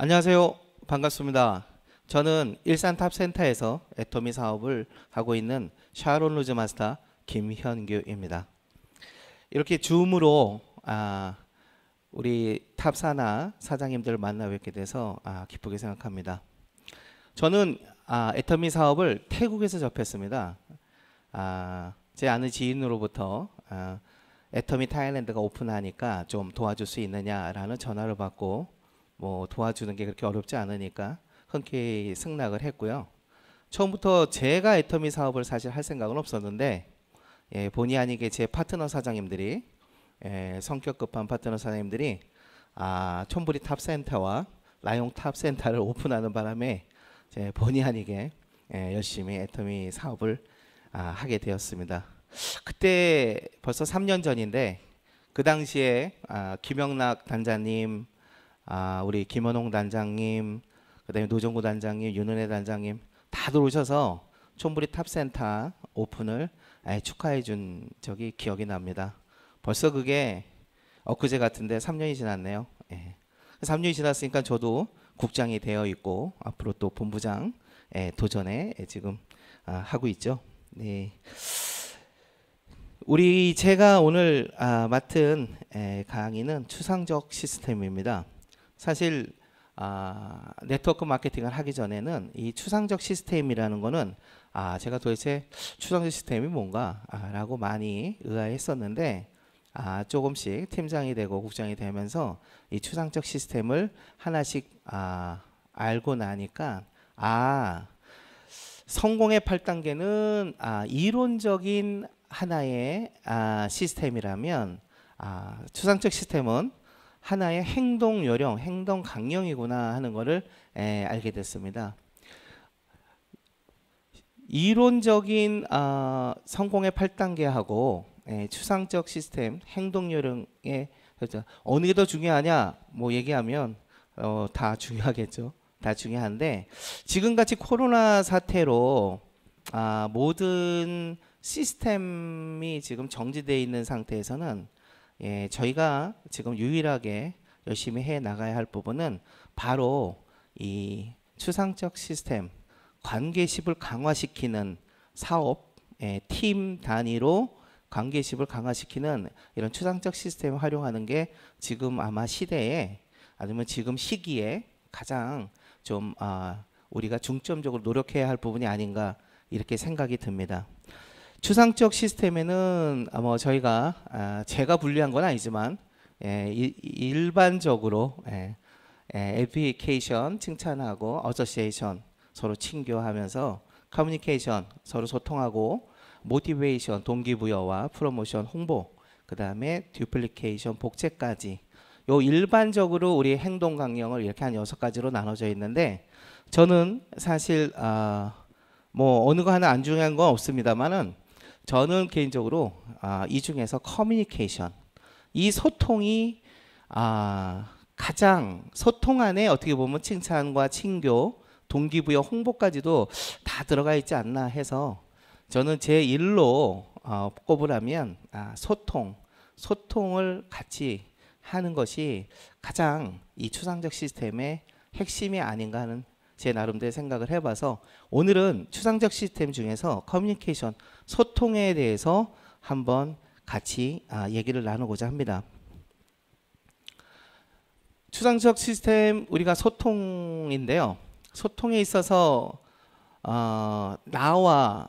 안녕하세요. 반갑습니다. 저는 일산탑센터에서 애터미 사업을 하고 있는 샤론 루즈 마스터 김현규입니다. 이렇게 줌으로 아, 우리 탑사나 사장님들을 만나 뵙게 돼서 아, 기쁘게 생각합니다. 저는 아, 애터미 사업을 태국에서 접했습니다. 아, 제 아는 지인으로부터 아, 애터미 타일랜드가 오픈하니까 좀 도와줄 수 있느냐라는 전화를 받고 뭐 도와주는 게 그렇게 어렵지 않으니까 흔쾌히 승낙을 했고요. 처음부터 제가 애터미 사업을 사실 할 생각은 없었는데 예, 본의 아니게 제 파트너 사장님들이 예, 성격 급한 파트너 사장님들이 아 촌부리 탑센터와 라용 탑센터를 오픈하는 바람에 제 본의 아니게 예, 열심히 애터미 사업을 아, 하게 되었습니다. 그때 벌써 3년 전인데 그 당시에 아, 김영락 단장님 아, 우리 김원홍 단장님, 그다음에 노정구 단장님, 윤은혜 단장님 다들 어 오셔서 촌부리 탑센터 오픈을 아, 축하해 준 적이 기억이 납니다. 벌써 그게 엊그제 같은데 3년이 지났네요. 예. 3년이 지났으니까 저도 국장이 되어 있고 앞으로 또 본부장 예, 도전에 지금 아, 하고 있죠. 네. 우리 제가 오늘 아, 맡은 예, 강의는 추상적 시스템입니다. 사실 아, 네트워크 마케팅을 하기 전에는 이 추상적 시스템이라는 거는 아, 제가 도대체 추상적 시스템이 뭔가? 아, 라고 많이 의아했었는데 아, 조금씩 팀장이 되고 국장이 되면서 이 추상적 시스템을 하나씩 아, 알고 나니까 아, 성공의 8단계는 아, 이론적인 하나의 아, 시스템이라면 아, 추상적 시스템은 하나의 행동 요령, 행동 강령이구나 하는 것을 알게 됐습니다. 이론적인 어, 성공의 8단계하고 예, 추상적 시스템, 행동 요령의 어느 게 더 중요하냐 뭐 얘기하면 어, 다 중요하겠죠. 다 중요한데 지금같이 코로나 사태로 아, 모든 시스템이 지금 정지되어 있는 상태에서는 예, 저희가 지금 유일하게 열심히 해 나가야 할 부분은 바로 이 추상적 시스템 관계십을 강화시키는 사업 예, 팀 단위로 관계십을 강화시키는 이런 추상적 시스템을 활용하는 게 지금 아마 시대에 아니면 지금 시기에 가장 좀 아, 우리가 중점적으로 노력해야 할 부분이 아닌가 이렇게 생각이 듭니다. 추상적 시스템에는 아 저희가 제가 분류한 건 아니지만 예, 일반적으로 애플리케이션 예, 예, 칭찬하고 어저시에이션 서로 친교하면서 커뮤니케이션 서로 소통하고 모티베이션 동기부여와 프로모션 홍보 그 다음에 듀플리케이션 복제까지 요 일반적으로 우리 행동 강령을 이렇게 한 여섯 가지로 나눠져 있는데 저는 사실 아, 뭐 어느 거 하나 안 중요한 건 없습니다만은 저는 개인적으로 아, 이 중에서 커뮤니케이션 이 소통이 아, 가장 소통 안에 어떻게 보면 칭찬과 친교 동기부여, 홍보까지도 다 들어가 있지 않나 해서 저는 제 일로 어, 꼽으라면 아, 소통, 소통을 같이 하는 것이 가장 이 추상적 시스템의 핵심이 아닌가 하는 제 나름대로 생각을 해봐서 오늘은 추상적 시스템 중에서 커뮤니케이션 소통에 대해서 한번 같이 아, 얘기를 나누고자 합니다. 추상적 시스템 우리가 소통인데요. 소통에 있어서 어, 나와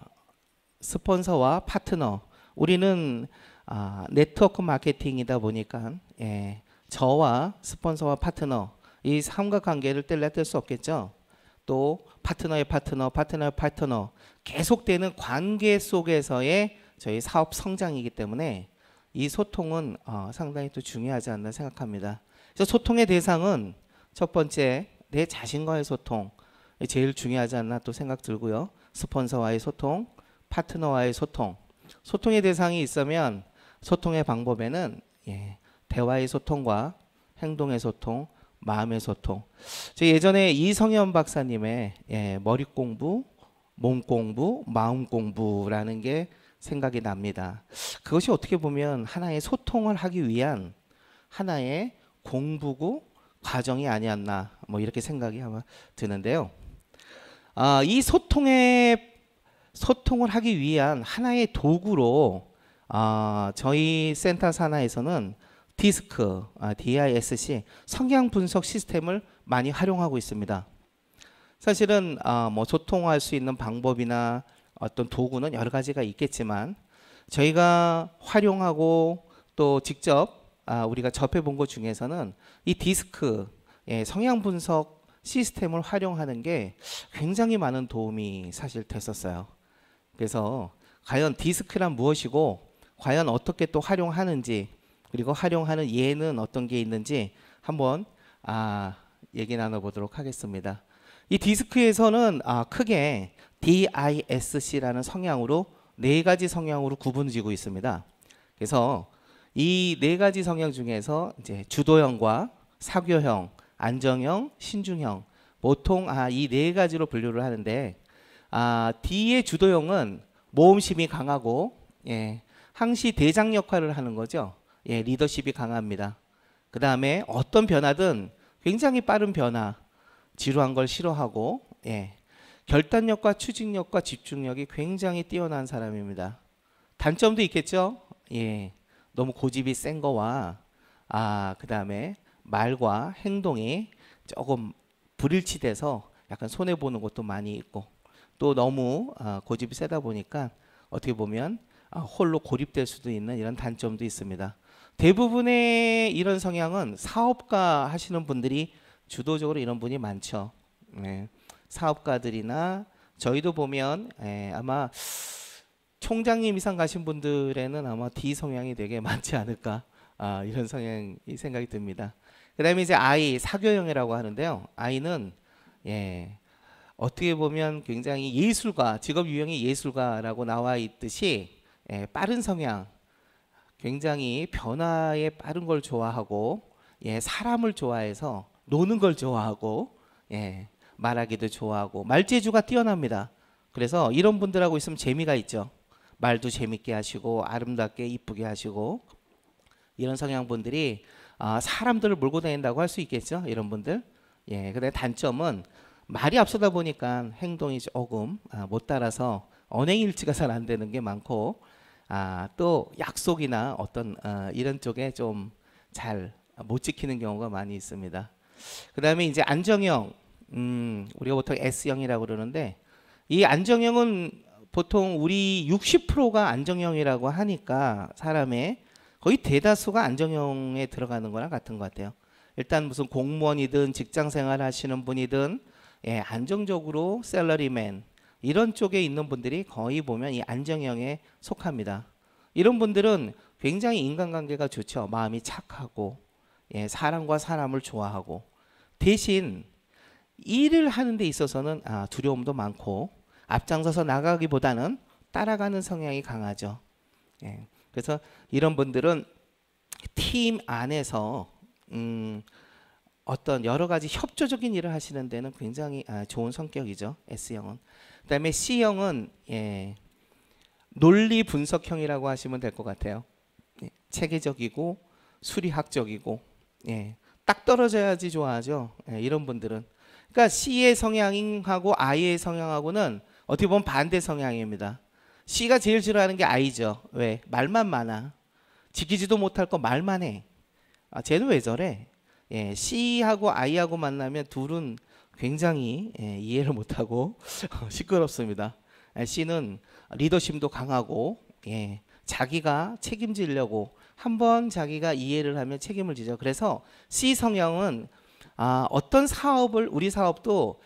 스폰서와 파트너 우리는 아, 네트워크 마케팅이다 보니까 예, 저와 스폰서와 파트너 이 삼각관계를 뗄래뗄 수 없겠죠. 또 파트너의 파트너, 파트너의 파트너 계속되는 관계 속에서의 저희 사업 성장이기 때문에 이 소통은 어, 상당히 또 중요하지 않나 생각합니다. 그래서 소통의 대상은 첫 번째 내 자신과의 소통 제일 중요하지 않나 또 생각 들고요. 스폰서와의 소통, 파트너와의 소통. 소통의 대상이 있으면 소통의 방법에는 예, 대화의 소통과 행동의 소통, 마음의 소통. 저 예전에 이성현 박사님의 예, 머리 공부, 몸 공부, 마음 공부라는 게 생각이 납니다. 그것이 어떻게 보면 하나의 소통을 하기 위한 하나의 공부고 과정이 아니었나 뭐 이렇게 생각이 아마 드는데요. 아, 이 소통의 소통을 하기 위한 하나의 도구로 아, 저희 센터 산하에서는 디스크, 아, DISC 성향 분석 시스템을 많이 활용하고 있습니다. 사실은 아, 뭐 소통할 수 있는 방법이나 어떤 도구는 여러 가지가 있겠지만 저희가 활용하고 또 직접 아, 우리가 접해본 것 중에서는 이 디스크 성향 분석 시스템을 활용하는 게 굉장히 많은 도움이 사실 됐었어요. 그래서 과연 디스크란 무엇이고 과연 어떻게 또 활용하는지 그리고 활용하는 예는 어떤 게 있는지 한번 아, 얘기 나눠보도록 하겠습니다. 이 디스크에서는 아, 크게 DISC라는 성향으로 네 가지 성향으로 구분지고 있습니다. 그래서 이 네 가지 성향 중에서 이제 주도형과 사교형, 안정형, 신중형 보통 아, 이 네 가지로 분류를 하는데 아, D의 주도형은 모험심이 강하고 예, 항시 대장 역할을 하는 거죠. 예, 리더십이 강합니다. 그 다음에 어떤 변화든 굉장히 빠른 변화, 지루한 걸 싫어하고, 예, 결단력과 추진력과 집중력이 굉장히 뛰어난 사람입니다. 단점도 있겠죠? 예, 너무 고집이 센 거와, 아, 그 다음에 말과 행동이 조금 불일치돼서 약간 손해보는 것도 많이 있고, 또 너무 아, 고집이 세다 보니까 어떻게 보면 아, 홀로 고립될 수도 있는 이런 단점도 있습니다. 대부분의 이런 성향은 사업가 하시는 분들이 주도적으로 이런 분이 많죠. 네. 사업가들이나 저희도 보면 예, 아마 총장님 이상 가신 분들에는 아마 D 성향이 되게 많지 않을까 아, 이런 성향이 생각이 듭니다. 그다음에 이제 I 사교형이라고 하는데요. I는 예, 어떻게 보면 굉장히 예술가 직업 유형이 예술가라고 나와 있듯이 예, 빠른 성향 굉장히 변화에 빠른 걸 좋아하고 예, 사람을 좋아해서 노는 걸 좋아하고 예, 말하기도 좋아하고 말재주가 뛰어납니다. 그래서 이런 분들하고 있으면 재미가 있죠. 말도 재밌게 하시고 아름답게 이쁘게 하시고 이런 성향분들이 아, 사람들을 몰고 다닌다고 할 수 있겠죠. 이런 분들. 예, 근데 단점은 말이 앞서다 보니까 행동이 조금 아, 못 따라서 언행일치가 잘 안 되는 게 많고 아, 또 약속이나 어떤 어, 이런 쪽에 좀 잘 못 지키는 경우가 많이 있습니다. 그 다음에 이제 안정형, 음, 우리가 보통 S형이라고 그러는데 이 안정형은 보통 우리 60%가 안정형이라고 하니까 사람의 거의 대다수가 안정형에 들어가는 거랑 같은 것 같아요. 일단 무슨 공무원이든 직장 생활 하시는 분이든 예, 안정적으로 셀러리맨 이런 쪽에 있는 분들이 거의 보면 이 안정형에 속합니다. 이런 분들은 굉장히 인간관계가 좋죠. 마음이 착하고 예, 사람과 사람을 좋아하고 대신 일을 하는 데 있어서는 아, 두려움도 많고 앞장서서 나가기보다는 따라가는 성향이 강하죠. 예, 그래서 이런 분들은 팀 안에서 음, 어떤 여러 가지 협조적인 일을 하시는 데는 굉장히 아, 좋은 성격이죠. S형은. 그다음에 C형은 예, 논리 분석형이라고 하시면 될 것 같아요. 예, 체계적이고 수리학적이고 예, 딱 떨어져야지 좋아하죠. 예, 이런 분들은. 그러니까 C의 성향하고 I의 성향하고는 어떻게 보면 반대 성향입니다. C가 제일 싫어하는 게 I죠. 왜? 말만 많아. 지키지도 못할 거 말만 해. 아, 쟤는 왜 저래? 예, C하고 I하고 만나면 둘은 굉장히 예, 이해를 못하고 시끄럽습니다. C는 예, 리더심도 강하고 예, 자기가 책임지려고 한 번 자기가 이해를 하면 책임을 지죠. 그래서 C 성향은 아, 어떤 사업을 우리 사업도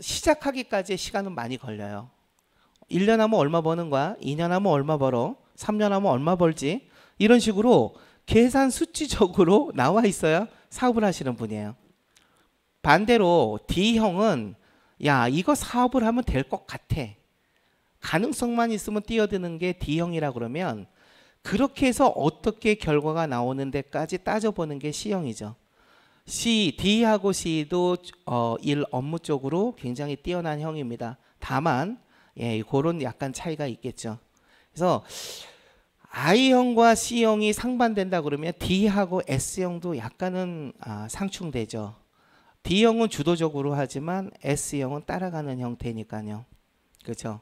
시작하기까지 시간은 많이 걸려요. 1년 하면 얼마 버는 거야? 2년 하면 얼마 벌어? 3년 하면 얼마 벌지? 이런 식으로 계산 수치적으로 나와 있어야 사업을 하시는 분이에요. 반대로 D형은 야 이거 사업을 하면 될 것 같아. 가능성만 있으면 뛰어드는 게 D형이라 그러면 그렇게 해서 어떻게 결과가 나오는 데까지 따져보는 게 C형이죠. C, D하고 C도 어, 일 업무 쪽으로 굉장히 뛰어난 형입니다. 다만 예, 그런 약간 차이가 있겠죠. 그래서 I형과 C형이 상반된다 그러면 D하고 S형도 약간은 아, 상충되죠. D형은 주도적으로 하지만 S형은 따라가는 형태니까요. 그렇죠?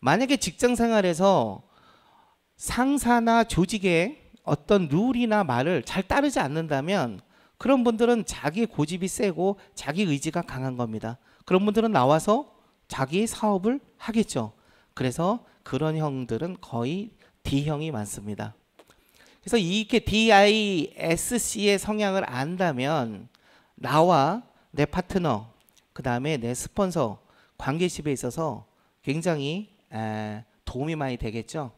만약에 직장 생활에서 상사나 조직의 어떤 룰이나 말을 잘 따르지 않는다면 그런 분들은 자기 고집이 세고 자기 의지가 강한 겁니다. 그런 분들은 나와서 자기 사업을 하겠죠. 그래서 그런 형들은 거의 D형이 많습니다. 그래서 이렇게 DISC의 성향을 안다면 나와 내 파트너, 그 다음에 내 스폰서, 관계십에 있어서 굉장히 에, 도움이 많이 되겠죠.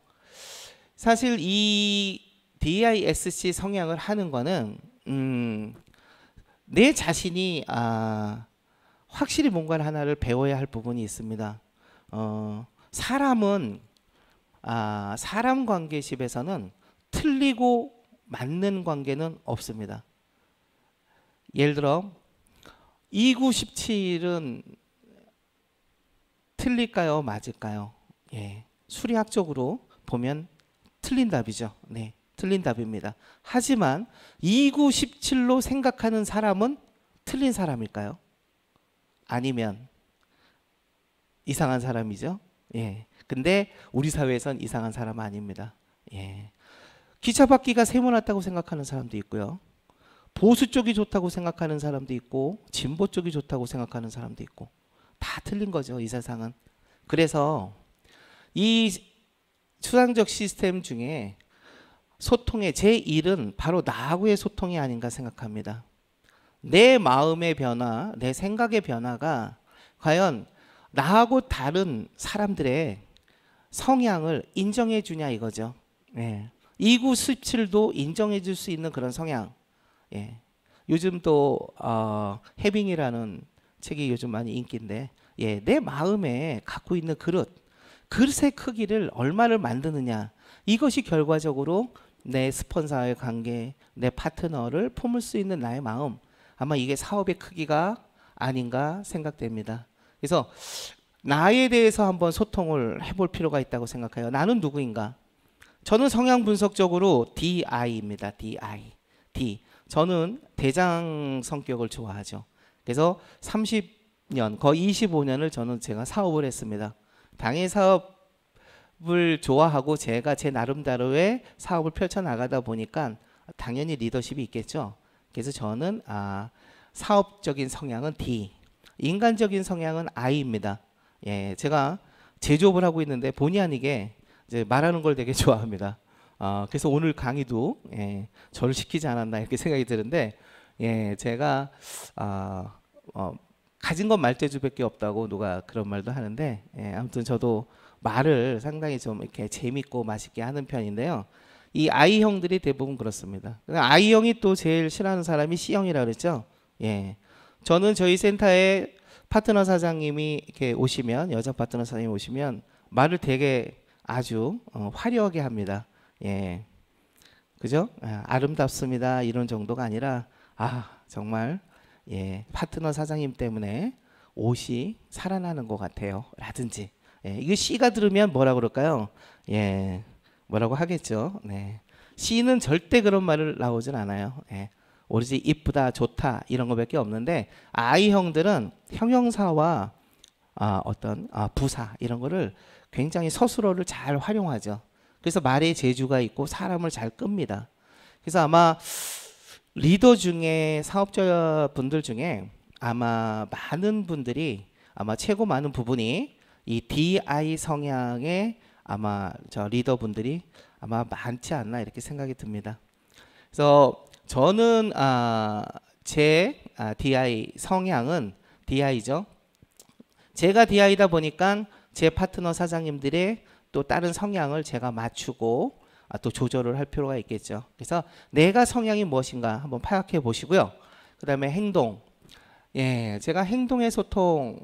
사실 이 DISC 성향을 하는 거는 음, 내 자신이 아, 확실히 뭔가를 하나를 배워야 할 부분이 있습니다. 어, 사람은 아, 사람 관계십에서는 틀리고 맞는 관계는 없습니다. 예를 들어 2 9 17은 틀릴까요? 맞을까요? 예. 수리학적으로 보면 틀린 답이죠. 네. 틀린 답입니다. 하지만 2구 17로 생각하는 사람은 틀린 사람일까요? 아니면 이상한 사람이죠. 예. 근데 우리 사회에선 이상한 사람 아닙니다. 예. 기차 바퀴가 세모났다고 생각하는 사람도 있고요. 보수 쪽이 좋다고 생각하는 사람도 있고 진보 쪽이 좋다고 생각하는 사람도 있고 다 틀린 거죠 이 세상은 그래서 이 추상적 시스템 중에 소통의 제일은 바로 나하고의 소통이 아닌가 생각합니다 내 마음의 변화 내 생각의 변화가 과연 나하고 다른 사람들의 성향을 인정해 주냐 이거죠 네. 예. 2917도 인정해 줄 수 있는 그런 성향 예. 요즘 또 어, 해빙이라는 책이 요즘 많이 인기인데 예, 내 마음에 갖고 있는 그릇, 그릇의 크기를 얼마를 만드느냐 이것이 결과적으로 내 스폰서와의 관계, 내 파트너를 품을 수 있는 나의 마음 아마 이게 사업의 크기가 아닌가 생각됩니다. 그래서 나에 대해서 한번 소통을 해볼 필요가 있다고 생각해요. 나는 누구인가? 저는 성향 분석적으로 DI입니다. DI. D. 저는 대장 성격을 좋아하죠. 그래서 30년, 거의 25년을 저는 제가 사업을 했습니다. 당의 사업을 좋아하고 제가 제 나름대로의 사업을 펼쳐나가다 보니까 당연히 리더십이 있겠죠. 그래서 저는 아, 사업적인 성향은 D, 인간적인 성향은 I입니다. 예, 제가 제조업을 하고 있는데 본의 아니게 이제 말하는 걸 되게 좋아합니다. 어, 그래서 오늘 강의도 예, 저를 시키지 않았나 이렇게 생각이 드는데 예, 제가 어, 어, 가진 건 말재주밖에 없다고 누가 그런 말도 하는데 예, 아무튼 저도 말을 상당히 좀 이렇게 재밌고 맛있게 하는 편인데요. 이 I 형들이 대부분 그렇습니다. I 형이 또 제일 싫어하는 사람이 C 형이라 그랬죠. 예, 저는 저희 센터에 파트너 사장님이 이렇게 오시면 여자 파트너 사장님 오시면 말을 되게 아주 어, 화려하게 합니다. 예. 그죠? 아, 름답습니다 이런 정도가 아니라 아, 정말 예, 파트너 사장님 때문에 옷이 살아나는 것 같아요. 라든지. 예, 이거 시가 들으면 뭐라 그럴까요? 예. 뭐라고 하겠죠? 네. 시는 절대 그런 말을 나오진 않아요. 예. 오로지 이쁘다, 좋다 이런 거밖에 없는데 아이 형들은 형용사와 아, 어떤 아, 부사 이런 거를 굉장히 서술어를 잘 활용하죠. 그래서 말의 재주가 있고 사람을 잘 끕니다. 그래서 아마 리더 중에 사업자 분들 중에 아마 많은 분들이 아마 최고 많은 부분이 이 DI 성향의 아마 저 리더 분들이 아마 많지 않나 이렇게 생각이 듭니다. 그래서 저는 아, 제 아, DI 성향은 DI죠. 제가 DI다 보니까 제 파트너 사장님들의 또 다른 성향을 제가 맞추고 아, 또 조절을 할 필요가 있겠죠. 그래서 내가 성향이 무엇인가 한번 파악해 보시고요. 그 다음에 행동. 예, 제가 행동의 소통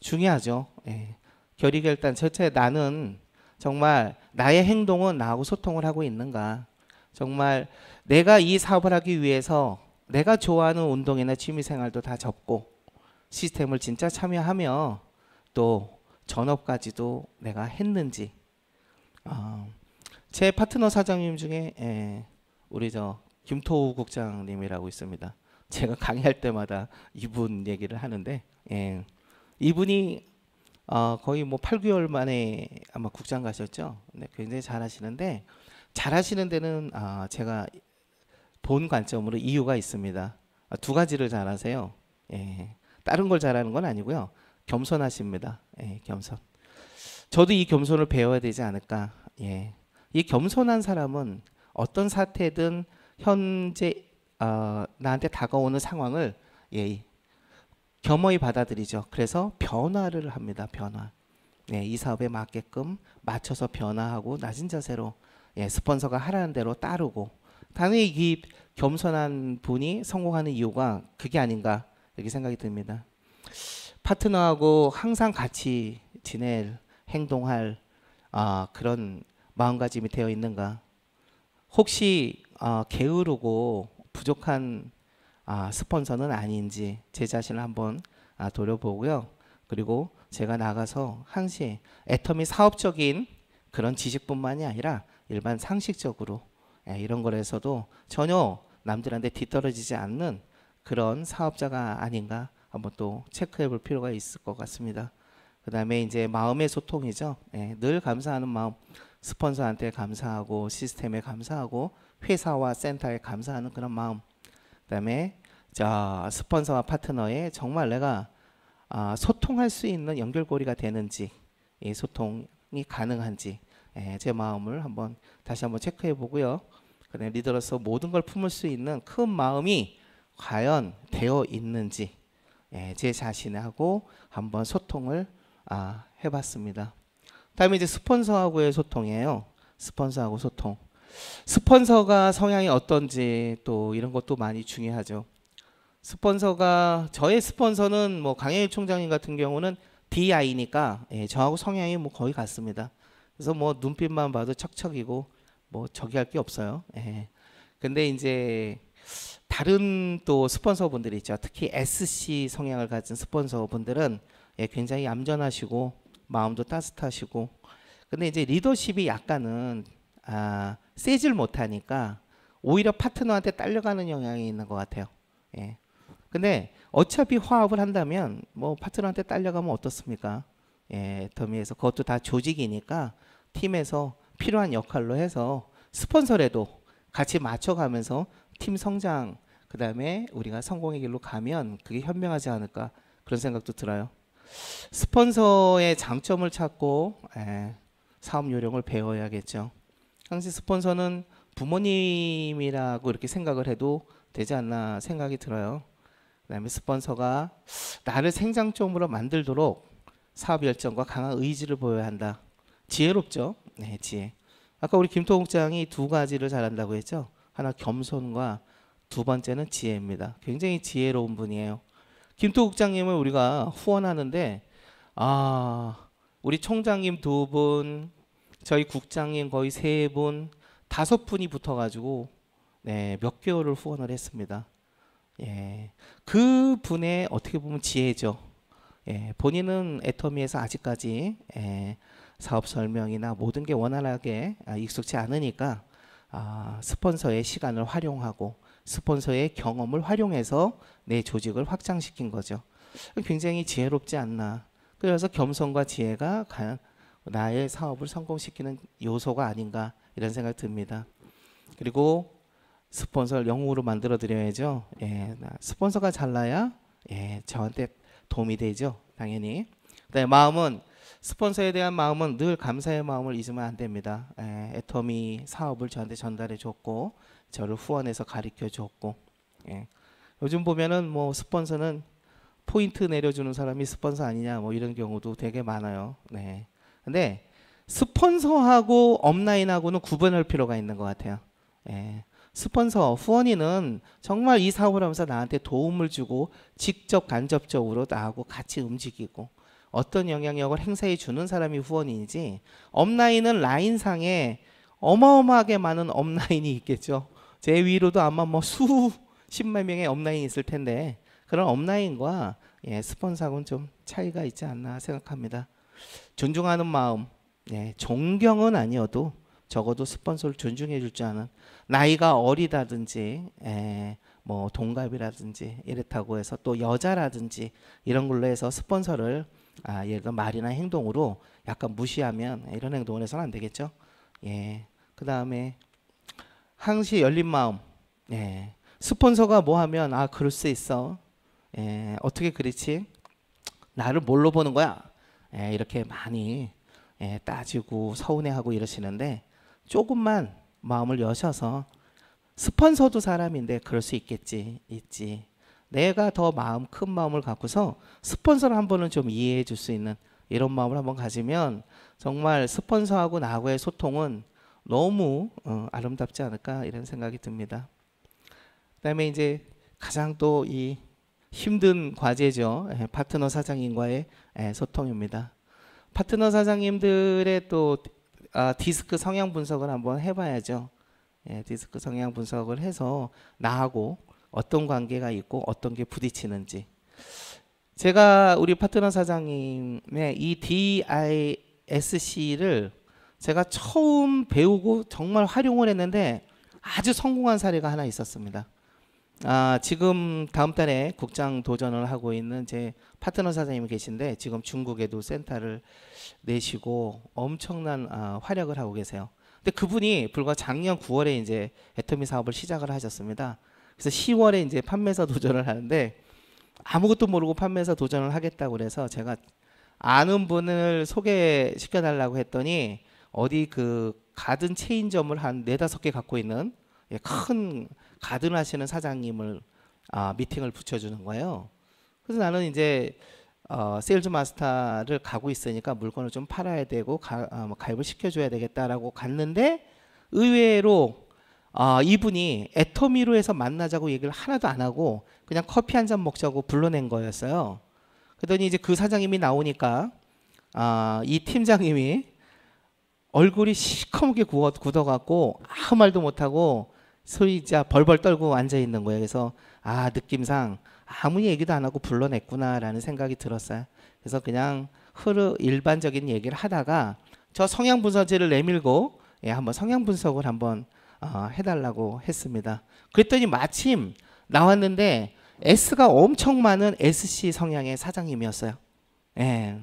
중요하죠. 예, 결의결단. 첫째, 나는 정말 나의 행동은 나하고 소통을 하고 있는가. 정말 내가 이 사업을 하기 위해서 내가 좋아하는 운동이나 취미생활도 다 접고 시스템을 진짜 참여하며 또 전업까지도 내가 했는지 아, 제 파트너 사장님 중에 예, 우리 저 김토우 국장님이라고 있습니다. 제가 강의할 때마다 이분 얘기를 하는데 예, 이분이 어, 거의 뭐 8, 9월 만에 아마 국장 가셨죠. 네, 굉장히 잘하시는데 잘하시는 데는 아, 제가 본 관점으로 이유가 있습니다. 아, 두 가지를 잘하세요. 예, 다른 걸 잘하는 건 아니고요. 겸손하십니다. 예, 겸손. 저도 이 겸손을 배워야 되지 않을까. 예. 이 겸손한 사람은 어떤 사태든 현재 어, 나한테 다가오는 상황을 예, 겸허히 받아들이죠. 그래서 변화를 합니다. 변화. 예, 이 사업에 맞게끔 맞춰서 변화하고 낮은 자세로 예, 스폰서가 하라는 대로 따르고 당연히 이 겸손한 분이 성공하는 이유가 그게 아닌가 이렇게 생각이 듭니다. 파트너하고 항상 같이 지낼 행동할 아, 그런 마음가짐이 되어 있는가? 혹시 아, 게으르고 부족한 아, 스폰서는 아닌지 제 자신을 한번 아, 돌려보고요. 그리고 제가 나가서 항시 애터미 사업적인 그런 지식뿐만이 아니라 일반 상식적으로 예, 이런 거에서도 전혀 남들한테 뒤떨어지지 않는 그런 사업자가 아닌가 한번 또 체크해 볼 필요가 있을 것 같습니다. 그 다음에 이제 마음의 소통이죠. 예, 늘 감사하는 마음. 스폰서한테 감사하고 시스템에 감사하고 회사와 센터에 감사하는 그런 마음. 그 다음에 자 스폰서와 파트너에 정말 내가 아, 소통할 수 있는 연결고리가 되는지 이 소통이 가능한지 예, 제 마음을 한번 다시 한번 체크해 보고요. 그다음 리더로서 모든 걸 품을 수 있는 큰 마음이 과연 되어 있는지 예, 제 자신하고 한번 소통을 아, 해봤습니다. 다음에 이제 스폰서하고의 소통이에요. 스폰서하고 소통. 스폰서가 성향이 어떤지 또 이런 것도 많이 중요하죠. 스폰서가 저의 스폰서는 뭐 강혜일 총장님 같은 경우는 DI니까 예, 저하고 성향이 뭐 거의 같습니다. 그래서 뭐 눈빛만 봐도 척척이고 뭐 저기 할게 없어요. 예. 근데 이제 다른 또 스폰서분들이 있죠. 특히 SC 성향을 가진 스폰서분들은 예, 굉장히 얌전하시고 마음도 따뜻하시고 근데 이제 리더십이 약간은 아, 세질 못하니까 오히려 파트너한테 딸려가는 영향이 있는 것 같아요. 예. 근데 어차피 화합을 한다면 뭐 파트너한테 딸려가면 어떻습니까? 예, 더미에서 그것도 다 조직이니까 팀에서 필요한 역할로 해서 스폰서라도 같이 맞춰가면서 팀 성장 그다음에 우리가 성공의 길로 가면 그게 현명하지 않을까 그런 생각도 들어요. 스폰서의 장점을 찾고 에, 예, 사업 요령을 배워야겠죠. 당시 스폰서는 부모님이라고 이렇게 생각을 해도 되지 않나 생각이 들어요. 그다음에 스폰서가 나를 생장점으로 만들도록 사업 열정과 강한 의지를 보여야 한다. 지혜롭죠. 네, 지혜. 아까 우리 김토국장이 두 가지를 잘한다고 했죠. 하나 겸손과 두 번째는 지혜입니다. 굉장히 지혜로운 분이에요. 김토 국장님을 우리가 후원하는데 아 우리 총장님 두 분, 저희 국장님 거의 세 분, 다섯 분이 붙어가지고 네, 몇 개월을 후원을 했습니다. 예, 그 분의 어떻게 보면 지혜죠. 예, 본인은 애터미에서 아직까지 예, 사업 설명이나 모든 게 원활하게 아, 익숙치 않으니까 아, 스폰서의 시간을 활용하고 스폰서의 경험을 활용해서 내 조직을 확장시킨 거죠. 굉장히 지혜롭지 않나. 그래서 겸손과 지혜가 나의 사업을 성공시키는 요소가 아닌가 이런 생각 듭니다. 그리고 스폰서를 영웅으로 만들어 드려야죠. 예, 스폰서가 잘나야 예, 저한테 도움이 되죠. 당연히. 그다음에 마음은 스폰서에 대한 마음은 늘 감사의 마음을 잊으면 안 됩니다. 에, 예, 터미 사업을 저한테 전달해 줬고 저를 후원해서 가르켜 줬고 예. 요즘 보면은 뭐 스폰서는 포인트 내려주는 사람이 스폰서 아니냐 뭐 이런 경우도 되게 많아요. 네. 근데 스폰서하고 업라인하고는 구분할 필요가 있는 것 같아요. 예. 스폰서 후원인은 정말 이 사업을 하면서 나한테 도움을 주고 직접 간접적으로 나하고 같이 움직이고 어떤 영향력을 행사해 주는 사람이 후원인이지 업라인은 라인상에 어마어마하게 많은 업라인이 있겠죠. 제 위로도 아마 뭐 수십만 명의 업라인이 있을 텐데 그런 업라인과 예, 스폰서하좀 차이가 있지 않나 생각합니다. 존중하는 마음, 예, 존경은 아니어도 적어도 스폰서를 존중해 줄줄 아는 나이가 어리다든지 예, 뭐 동갑이라든지 이렇다고 해서 또 여자라든지 이런 걸로 해서 스폰서를 아, 예를 그 말이나 행동으로 약간 무시하면 이런 행동을 해서는 안 되겠죠. 예. 그 다음에 항시 열린 마음. 예. 스폰서가 뭐 하면 아 그럴 수 있어. 예. 어떻게 그렇지? 나를 뭘로 보는 거야? 예. 이렇게 많이 예, 따지고 서운해하고 이러시는데 조금만 마음을 여셔서 스폰서도 사람인데 그럴 수 있겠지 있지 내가 더 마음 큰 마음을 갖고서 스폰서를 한 번은 좀 이해해 줄 수 있는 이런 마음을 한번 가지면 정말 스폰서하고 나하고의 소통은 너무 어, 아름답지 않을까 이런 생각이 듭니다. 그다음에 이제 가장 또 이 힘든 과제죠 예, 파트너 사장님과의 예, 소통입니다. 파트너 사장님들의 또 아, 디스크 성향 분석을 한번 해봐야죠. 예, 디스크 성향 분석을 해서 나하고 어떤 관계가 있고 어떤 게 부딪히는지 제가 우리 파트너 사장님의 이 DISC를 제가 처음 배우고 정말 활용을 했는데 아주 성공한 사례가 하나 있었습니다. 아, 지금 다음 달에 국장 도전을 하고 있는 제 파트너 사장님이 계신데 지금 중국에도 센터를 내시고 엄청난 아, 활약을 하고 계세요. 근데 그분이 불과 작년 9월에 이제 애터미 사업을 시작을 하셨습니다. 그래서 10월에 이제 판매사 도전을 하는데 아무것도 모르고 판매사 도전을 하겠다고 그래서 제가 아는 분을 소개시켜 달라고 했더니 어디 그 가든 체인점을 한 네다섯 개 갖고 있는 예, 큰 가든 하시는 사장님을 아, 미팅을 붙여주는 거예요. 그래서 나는 이제 어, 세일즈 마스터를 가고 있으니까 물건을 좀 팔아야 되고 가, 어, 뭐 가입을 시켜줘야 되겠다라고 갔는데 의외로 어, 이분이 애터미로에서 만나자고 얘기를 하나도 안 하고 그냥 커피 한 잔 먹자고 불러낸 거였어요. 그러더니 이제 그 사장님이 나오니까 어, 이 팀장님이 얼굴이 시커멓게 굳어, 굳어갖고 아무 말도 못하고 소위 자 벌벌 떨고 앉아 있는 거예요. 그래서 아 느낌상 아무 얘기도 안 하고 불러냈구나라는 생각이 들었어요. 그래서 그냥 흐르 일반적인 얘기를 하다가 저 성향 분석지를 내밀고 예, 한번 성향 분석을 한번 어, 해달라고 했습니다. 그랬더니 마침 나왔는데 S가 엄청 많은 SC 성향의 사장님이었어요. 예.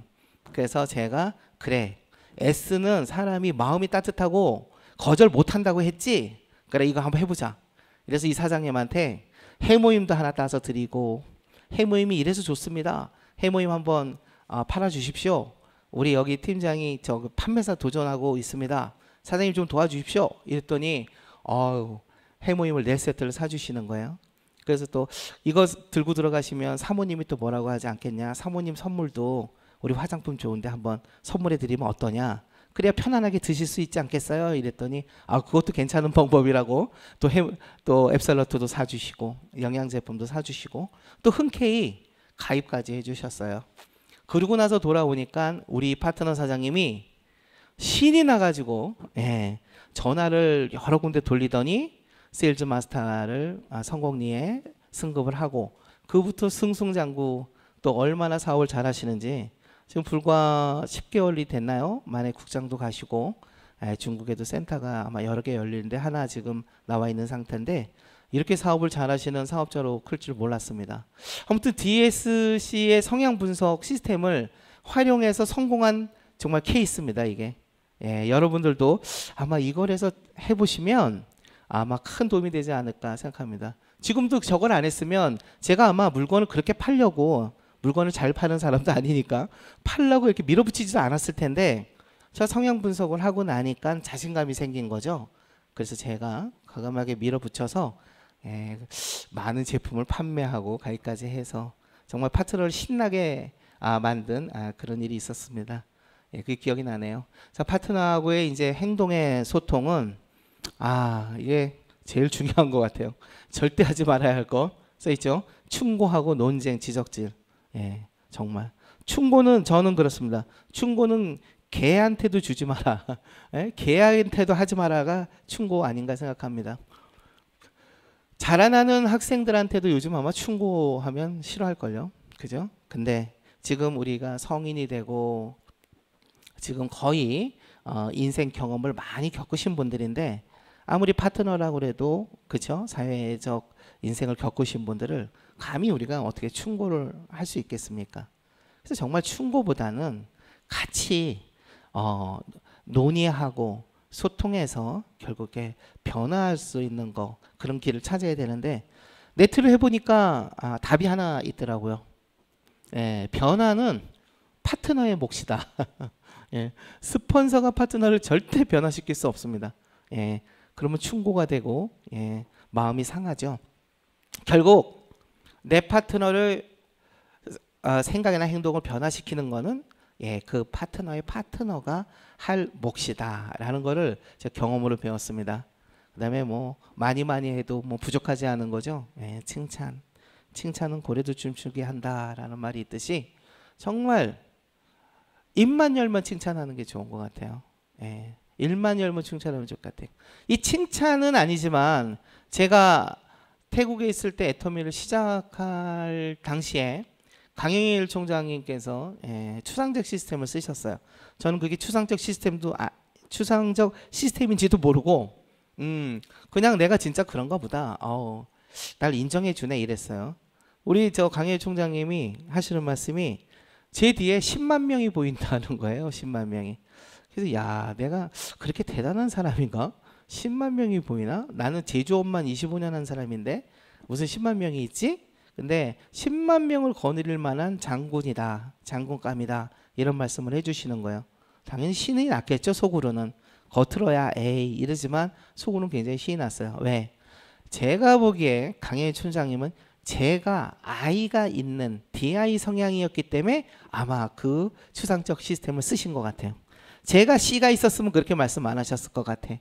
그래서 제가 그래 S는 사람이 마음이 따뜻하고 거절 못한다고 했지. 그래 이거 한번 해보자. 그래서 이 사장님한테 해모임도 하나 따서 드리고 해모임이 이래서 좋습니다. 해모임 한번 어, 팔아주십시오. 우리 여기 팀장이 저 그 판매사 도전하고 있습니다. 사장님 좀 도와주십시오. 이랬더니 어우, 해모임을 네 세트를 사주시는 거예요. 그래서 또 이거 들고 들어가시면 사모님이 또 뭐라고 하지 않겠냐. 사모님 선물도 우리 화장품 좋은데 한번 선물해 드리면 어떠냐. 그래야 편안하게 드실 수 있지 않겠어요? 이랬더니 아 그것도 괜찮은 방법이라고 또, 또 앱살러트도 사주시고 영양제품도 사주시고 또 흔쾌히 가입까지 해주셨어요. 그러고 나서 돌아오니까 우리 파트너 사장님이 신이 나가지고 예, 전화를 여러 군데 돌리더니 세일즈 마스터를 아, 성공리에 승급을 하고 그부터 승승장구 또 얼마나 사업을 잘하시는지 지금 불과 10개월이 됐나요? 만에 국장도 가시고 에, 예, 중국에도 센터가 아마 여러 개 열리는데 하나 지금 나와 있는 상태인데 이렇게 사업을 잘하시는 사업자로 클 줄 몰랐습니다. 아무튼 DSC의 성향 분석 시스템을 활용해서 성공한 정말 케이스입니다. 이게 예, 여러분들도 아마 이걸 해서 해보시면 아마 큰 도움이 되지 않을까 생각합니다. 지금도 저걸 안 했으면 제가 아마 물건을 그렇게 팔려고 물건을 잘 파는 사람도 아니니까 팔라고 이렇게 밀어붙이지도 않았을 텐데 저 성향 분석을 하고 나니까 자신감이 생긴 거죠. 그래서 제가 과감하게 밀어붙여서 예, 많은 제품을 판매하고 가입까지 해서 정말 파트너를 신나게 아, 만든 아, 그런 일이 있었습니다. 예, 그게 기억이 나네요. 자, 파트너하고의 이제 행동의 소통은 아, 이게 제일 중요한 것 같아요. 절대 하지 말아야 할거써 있죠. 충고하고 논쟁, 지적질. 예, 정말. 충고는 저는 그렇습니다. 충고는 개한테도 주지 마라. 예? 개한테도 하지 마라가 충고 아닌가 생각합니다. 자라나는 학생들한테도 요즘 아마 충고하면 싫어할걸요. 그죠? 근데 지금 우리가 성인이 되고 지금 거의 어, 인생 경험을 많이 겪으신 분들인데 아무리 파트너라고 해도 그죠 사회적 인생을 겪으신 분들을 감히 우리가 어떻게 충고를 할 수 있겠습니까? 그래서 정말 충고보다는 같이 어, 논의하고 소통해서 결국에 변화할 수 있는 거 그런 길을 찾아야 되는데 네트를 해보니까 아, 답이 하나 있더라고요. 예, 변화는 파트너의 몫이다. 예. 스폰서가 파트너를 절대 변화시킬 수 없습니다. 예. 그러면 충고가 되고 예. 마음이 상하죠. 결국 내 파트너를 어, 생각이나 행동을 변화시키는 거는 예, 그 파트너의 파트너가 할 몫이다라는 거를 제 경험으로 배웠습니다. 그다음에 뭐 많이 많이 해도 뭐 부족하지 않은 거죠. 예, 칭찬. 칭찬은 고래도 춤추게 한다라는 말이 있듯이 정말 입만 열면 칭찬하는 게 좋은 것 같아요. 예. 일만 열면 칭찬하면 좋을 것 같아요. 이 칭찬은 아니지만 제가 태국에 있을 때 애터미를 시작할 당시에 강영일 총장님께서 예, 추상적 시스템을 쓰셨어요. 저는 그게 추상적 시스템도 아, 추상적 시스템인지도 모르고 음, 그냥 내가 진짜 그런가 보다. 어날 인정해 주네 이랬어요. 우리 저 강영일 총장님이 하시는 말씀이 제 뒤에 10만 명이 보인다는 거예요. 10만 명이. 그래서 야, 내가 그렇게 대단한 사람인가? 10만 명이 보이나? 나는 제조업만 25년 한 사람인데 무슨 10만 명이 있지? 근데 10만 명을 거느릴 만한 장군이다. 장군감이다. 이런 말씀을 해 주시는 거예요. 당연히 신이 났겠죠, 속으로는. 겉으로야 에이 이러지만 속으로는 굉장히 신이 났어요. 왜? 제가 보기에 강현 춘장님은 제가 아이가 있는 DI 성향이었기 때문에 아마 그 추상적 시스템을 쓰신 것 같아요. 제가 C가 있었으면 그렇게 말씀 안 하셨을 것 같아.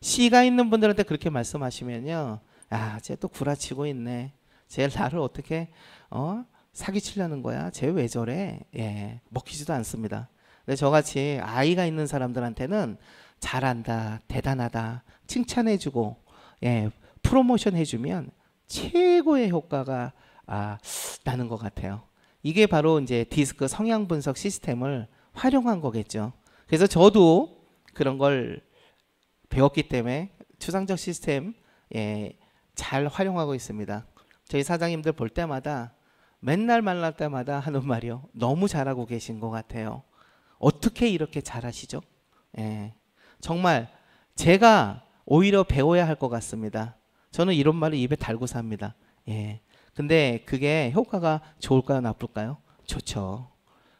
C가 있는 분들한테 그렇게 말씀하시면요. 아, 쟤또 구라치고 있네. 쟤 나를 어떻게 어? 사기치려는 거야. 쟤 왜 저래? 예, 먹히지도 않습니다. 근데 저같이 아이가 있는 사람들한테는 잘한다, 대단하다, 칭찬해주고, 예, 프로모션 해주면 최고의 효과가 아, 나는 것 같아요. 이게 바로 이제 디스크 성향 분석 시스템을 활용한 거겠죠. 그래서 저도 그런 걸 배웠기 때문에 추상적 시스템 예, 잘 활용하고 있습니다. 저희 사장님들 볼 때마다 맨날 만날 때마다 하는 말이요. 너무 잘하고 계신 것 같아요. 어떻게 이렇게 잘하시죠? 예, 정말 제가 오히려 배워야 할 것 같습니다. 저는 이런 말을 입에 달고 삽니다. 예. 근데 그게 효과가 좋을까요? 나쁠까요? 좋죠.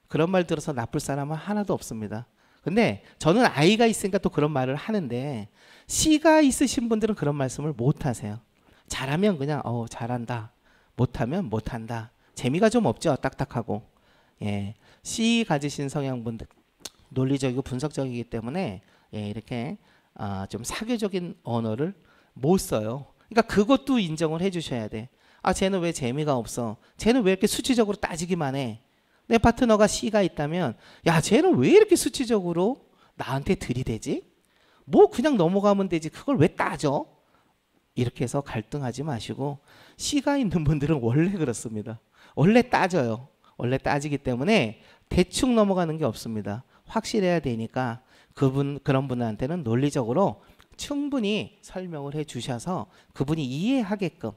그런 말 들어서 나쁠 사람은 하나도 없습니다. 근데 저는 아이가 있으니까 또 그런 말을 하는데 씨가 있으신 분들은 그런 말씀을 못 하세요. 잘하면 그냥 어 잘한다. 못하면 못한다. 재미가 좀 없죠. 딱딱하고. 예. C 가지신 성향분들 논리적이고 분석적이기 때문에 예, 이렇게 아, 좀 사교적인 언어를 못 써요. 그러니까 그것도 인정을 해주셔야 돼. 아 쟤는 왜 재미가 없어? 쟤는 왜 이렇게 수치적으로 따지기만 해? 내 파트너가 C가 있다면 야 쟤는 왜 이렇게 수치적으로 나한테 들이대지? 뭐 그냥 넘어가면 되지 그걸 왜 따져? 이렇게 해서 갈등하지 마시고 C가 있는 분들은 원래 그렇습니다. 원래 따져요. 원래 따지기 때문에 대충 넘어가는 게 없습니다. 확실해야 되니까 그분 그런 분한테는 논리적으로 충분히 설명을 해 주셔서 그분이 이해하게끔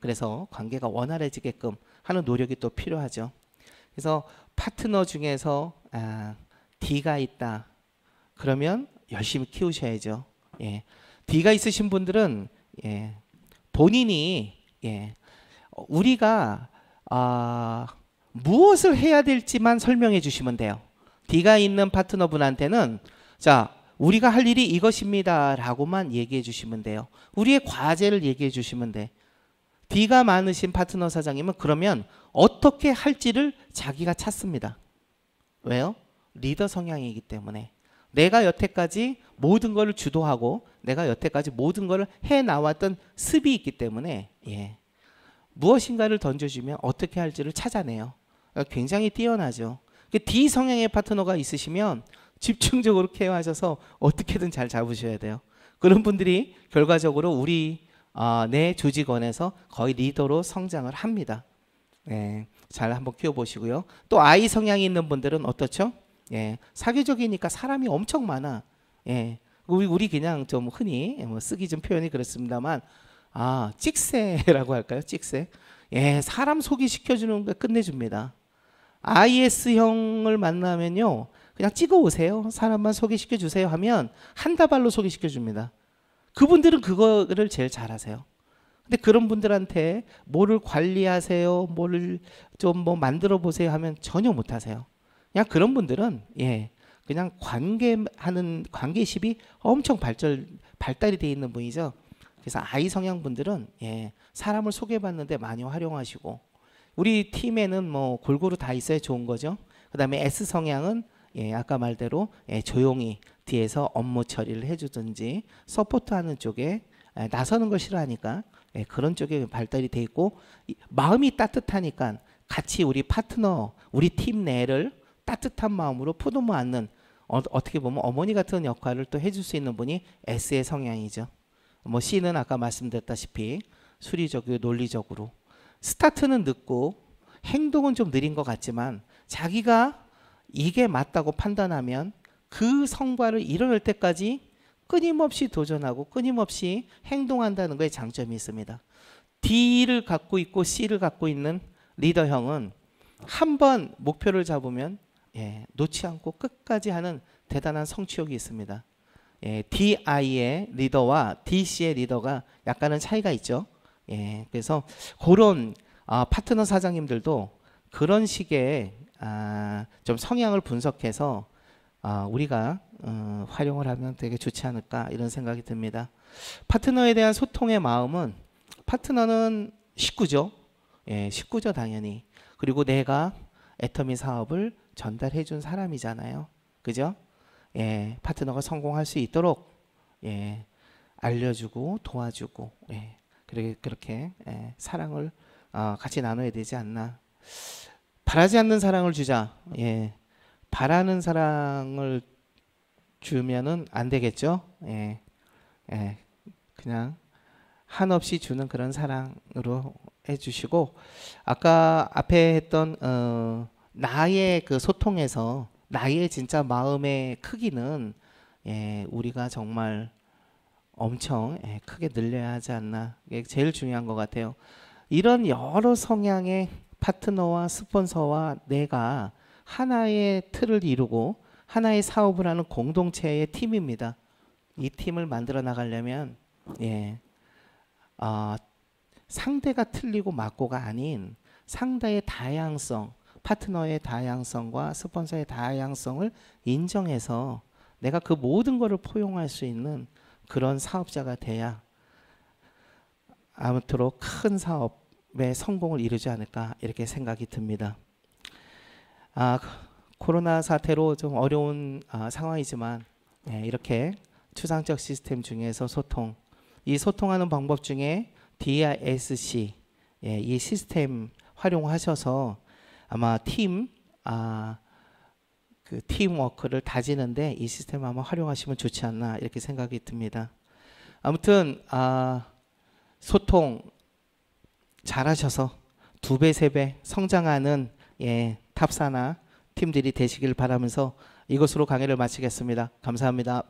그래서 관계가 원활해지게끔 하는 노력이 또 필요하죠. 그래서 파트너 중에서 아, D가 있다. 그러면 열심히 키우셔야죠. 예. D가 있으신 분들은 예. 본인이 예. 우리가 아, 무엇을 해야 될지만 설명해 주시면 돼요. D가 있는 파트너분한테는 자 우리가 할 일이 이것입니다. 라고만 얘기해 주시면 돼요. 우리의 과제를 얘기해 주시면 돼. D가 많으신 파트너 사장님은 그러면 어떻게 할지를 자기가 찾습니다. 왜요? 리더 성향이기 때문에. 내가 여태까지 모든 것 주도하고 내가 여태까지 모든 것해 나왔던 습이 있기 때문에 예. 무엇인가를 던져주면 어떻게 할지를 찾아내요. 굉장히 뛰어나죠. 그 D 성향의 파트너가 있으시면 집중적으로 케어하셔서 어떻게든 잘 잡으셔야 돼요. 그런 분들이 결과적으로 우리 아, 내 조직원에서 거의 리더로 성장을 합니다. 예, 잘 한번 키워보시고요. 또 아이 성향이 있는 분들은 어떻죠? 예, 사교적이니까 사람이 엄청 많아. 예, 우리, 우리 그냥 좀 흔히 뭐 쓰기 좀 표현이 그렇습니다만 아 찍새라고 할까요? 찍새. 예, 사람 소개시켜주는 거 끝내줍니다. IS형을 만나면요. 그냥 찍어 오세요. 사람만 소개시켜 주세요 하면 한 다발로 소개시켜 줍니다. 그분들은 그거를 제일 잘 하세요. 근데 그런 분들한테 뭐를 관리하세요, 뭐를 좀 뭐 만들어 보세요 하면 전혀 못 하세요. 그냥 그런 분들은 예. 그냥 관계하는 관계십이 엄청 발전 발달이 돼 있는 분이죠. 그래서 아이 성향 분들은 예, 사람을 소개받는데 많이 활용하시고 우리 팀에는 뭐 골고루 다 있어야 좋은 거죠. 그다음에 S 성향은 예, 아까 말대로 예, 조용히 뒤에서 업무 처리를 해주든지 서포트하는 쪽에 예, 나서는 걸 싫어하니까 예, 그런 쪽에 발달이 돼 있고 이, 마음이 따뜻하니까 같이 우리 파트너 우리 팀 내를 따뜻한 마음으로 포도모 않는 어, 떻게 보면 어머니 같은 역할을 또 해줄 수 있는 분이 S의 성향이죠. 뭐 C는 아까 말씀드렸다시피 수리적이고 논리적으로 스타트는 늦고 행동은 좀 느린 것 같지만 자기가 이게 맞다고 판단하면 그 성과를 이뤄낼 때까지 끊임없이 도전하고 끊임없이 행동한다는 거에 장점이 있습니다. D를 갖고 있고 C를 갖고 있는 리더형은 한번 목표를 잡으면 예, 놓지 않고 끝까지 하는 대단한 성취욕이 있습니다. 예, DI의 리더와 DC의 리더가 약간은 차이가 있죠. 예, 그래서 그런 아, 파트너 사장님들도 그런 식의 아, 좀 성향을 분석해서 아, 우리가 어, 활용을 하면 되게 좋지 않을까 이런 생각이 듭니다. 파트너에 대한 소통의 마음은 파트너는 식구죠. 예, 식구죠 당연히. 그리고 내가 애터미 사업을 전달해 준 사람이잖아요. 그죠? 예, 파트너가 성공할 수 있도록 예, 알려주고 도와주고 예, 그렇게 그렇게 예, 사랑을 어, 같이 나눠야 되지 않나 바라지 않는 사랑을 주자. 예. 바라는 사랑을 주면은 안 되겠죠. 예. 예. 그냥 한없이 주는 그런 사랑으로 해주시고 아까 앞에 했던 어, 나의 그 소통에서 나의 진짜 마음의 크기는 예, 우리가 정말 엄청 예, 크게 늘려야 하지 않나. 이게 제일 중요한 것 같아요. 이런 여러 성향의 파트너와 스폰서와 내가 하나의 틀을 이루고 하나의 사업을 하는 공동체의 팀입니다. 이 팀을 만들어 나가려면 예, 어, 상대가 틀리고 맞고가 아닌 상대의 다양성, 파트너의 다양성과 스폰서의 다양성을 인정해서 내가 그 모든 것을 포용할 수 있는 그런 사업자가 돼야 아무쪼큰 사업, 의 성공을 이루지 않을까 이렇게 생각이 듭니다. 아, 코로나 사태로 좀 어려운 아, 상황이지만 예, 이렇게 추상적 시스템 중에서 소통 이 소통하는 방법 중에 DISC 예, 이 시스템 활용하셔서 아마 팀 아, 그 팀워크를 다지는데 이 시스템 아마 활용하시면 좋지 않나 이렇게 생각이 듭니다. 아무튼 아, 소통 잘하셔서 두 배, 세 배 성장하는 예, 탑사나 팀들이 되시길 바라면서 이것으로 강의를 마치겠습니다. 감사합니다.